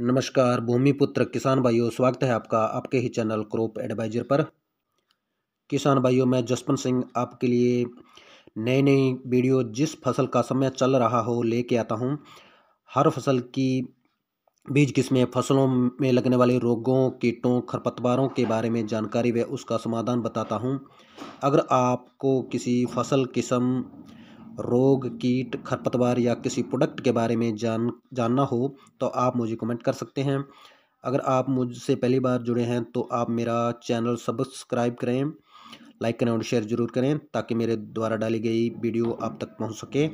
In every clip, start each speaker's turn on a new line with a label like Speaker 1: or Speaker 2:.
Speaker 1: नमस्कार भूमिपुत्र किसान भाइयों स्वागत है आपका आपके ही चैनल क्रॉप एडवाइजर पर किसान भाइयों मैं जसवंत सिंह आपके लिए नई नई वीडियो जिस फसल का समय चल रहा हो लेके आता हूँ हर फसल की बीज किस्में फसलों में लगने वाले रोगों कीटों खरपतवारों के बारे में जानकारी व उसका समाधान बताता हूँ अगर आपको किसी फसल किस्म रोग कीट खरपतवार या किसी प्रोडक्ट के बारे में जान जानना हो तो आप मुझे कमेंट कर सकते हैं अगर आप मुझसे पहली बार जुड़े हैं तो आप मेरा चैनल सब्सक्राइब करें लाइक करें और शेयर ज़रूर करें ताकि मेरे द्वारा डाली गई वीडियो आप तक पहुंच सके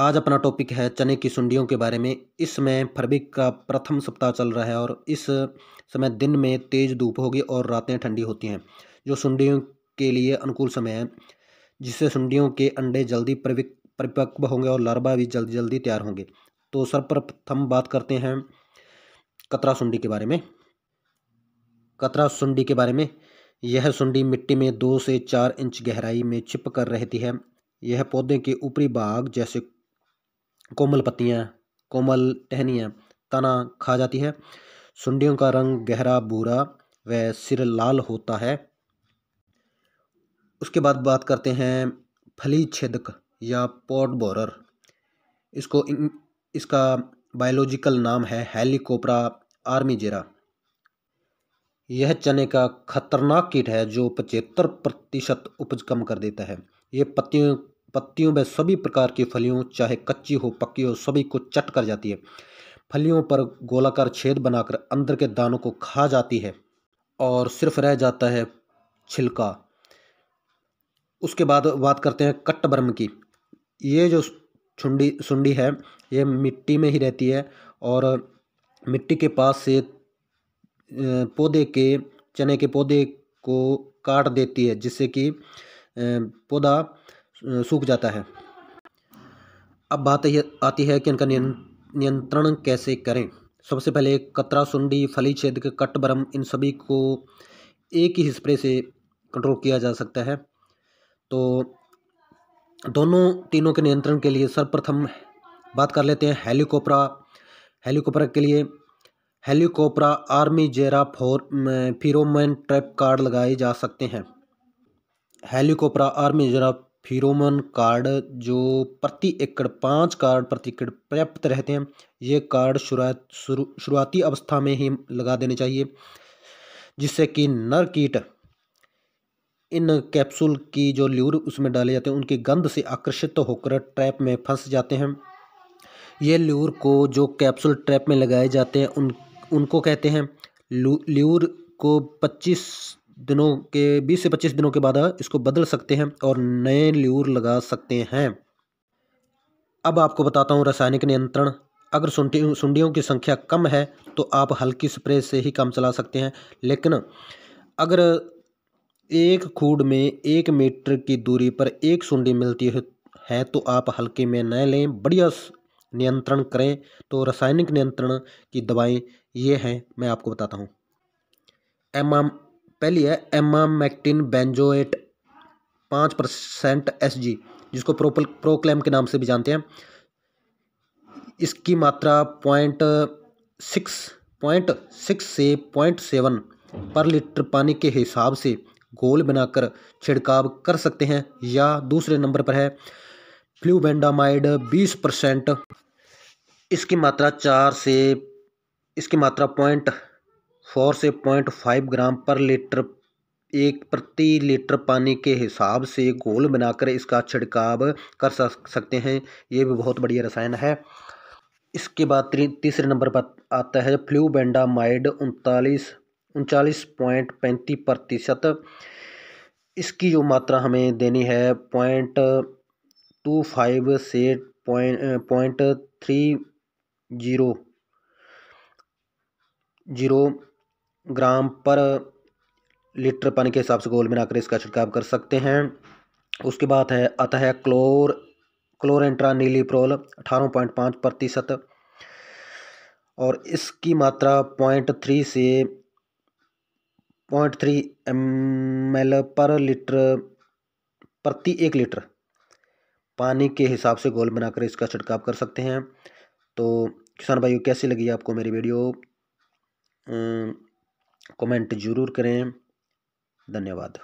Speaker 1: आज अपना टॉपिक है चने की सुंडियों के बारे में इसमें फरवरी का प्रथम सप्ताह चल रहा है और इस समय दिन में तेज़ धूप होगी और रातें ठंडी होती हैं जो सुंडियों के लिए अनुकूल समय है जिससे सुंडियों के अंडे जल्दी परिपक्व होंगे और लार्वा भी जल्दी जल्दी तैयार होंगे तो सर्वप्रथम बात करते हैं कतरा सुंडी के बारे में कतरा सुंडी के बारे में यह सुंडी मिट्टी में दो से चार इंच गहराई में छिप कर रहती है यह पौधे के ऊपरी भाग जैसे कोमल पत्तियाँ कोमल टहनियाँ तना खा जाती है सुंडियों का रंग गहरा भूरा व सिर लाल होता है उसके बाद बात करते हैं फली छेदक या पॉट बोरर इसको इसका बायोलॉजिकल नाम है आर्मी आर्मीजेरा यह चने का खतरनाक कीट है जो पचहत्तर प्रतिशत उपज कम कर देता है ये पत्तियों पत्तियों में सभी प्रकार की फलियों चाहे कच्ची हो पक्की हो सभी को चट कर जाती है फलियों पर गोलाकार छेद बनाकर अंदर के दानों को खा जाती है और सिर्फ रह जाता है छिलका उसके बाद बात करते हैं कट्टब्रह्म की ये जो छुंडी सुंडी है ये मिट्टी में ही रहती है और मिट्टी के पास से पौधे के चने के पौधे को काट देती है जिससे कि पौधा सूख जाता है अब बात यह आती है कि इनका नियंत्रण कैसे करें सबसे पहले कतरा सुंडी फली छेद कटबरम इन सभी को एक ही स्प्रे से कंट्रोल किया जा सकता है तो दोनों तीनों के नियंत्रण के लिए सर्वप्रथम बात कर लेते हैं हेलीकॉप्टरा हेलीकॉप्टर के लिए हेलीकॉप्टरा आर्मी जेरा फोर फिरोमैन ट्रैप कार्ड लगाए जा सकते हैं हेलीकॉप्टरा आर्मी जेरा फिरोमन कार्ड जो प्रति एकड़ पाँच कार्ड प्रति एकड़ पर्याप्त रहते हैं ये कार्ड शुरुआत शुरुआती अवस्था में ही लगा देने चाहिए जिससे कि नर कीट इन कैप्सूल की जो ल्यूर उसमें डाले जाते हैं उनकी गंध से आकर्षित होकर ट्रैप में फंस जाते हैं ये ल्यूर को जो कैप्सूल ट्रैप में लगाए जाते हैं उन उनको कहते हैं ल्यूर को 25 दिनों के 20 से 25 दिनों के बाद इसको बदल सकते हैं और नए ल्यूर लगा सकते हैं अब आपको बताता हूँ रासायनिक नियंत्रण अगर सुंडियों सुंडियों की संख्या कम है तो आप हल्की स्प्रे से ही काम चला सकते हैं लेकिन अगर एक खूड में एक मीटर की दूरी पर एक सुंडी मिलती है तो आप हल्के में न लें बढ़िया नियंत्रण करें तो रासायनिक नियंत्रण की दवाएं ये हैं मैं आपको बताता हूँ एमाम पहली है एमामेक्टिन बेंजोएट पाँच परसेंट एस जी जिसको प्रोपल प्रोक्लेम के नाम से भी जानते हैं इसकी मात्रा पॉइंट सिक्स पॉइंट सिक्स से पॉइंट सेवन पर लीटर पानी के हिसाब से घोल बनाकर छिड़काव कर सकते हैं या दूसरे नंबर पर है फ्लूबेंडामाइड 20 परसेंट इसकी मात्रा चार से इसकी मात्रा पॉइंट फोर से पॉइंट फाइव ग्राम पर लीटर एक प्रति लीटर पानी के हिसाब से घोल बनाकर इसका छिड़काव कर सकते हैं ये भी बहुत बढ़िया रसायन है इसके बाद तीसरे नंबर पर आता है फ्लूबेंडामाइड उनतालीस उनचालीस पॉइंट पैंतीस प्रतिशत इसकी जो मात्रा हमें देनी है पॉइंट टू फाइव से point point three zero zero gram पर लीटर पानी के हिसाब से गोल मिलाकर इसका छिड़काव कर सकते हैं उसके बाद है अतः क्लोर क्लोरेंट्रा प्रोल अठारह पॉइंट पाँच प्रतिशत और इसकी मात्रा पॉइंट थ्री से पॉइंट थ्री एम एल पर लीटर प्रति एक लीटर पानी के हिसाब से गोल बनाकर इसका छिड़काव कर सकते हैं तो किसान भाइयों कैसी लगी आपको मेरी वीडियो कमेंट ज़रूर करें धन्यवाद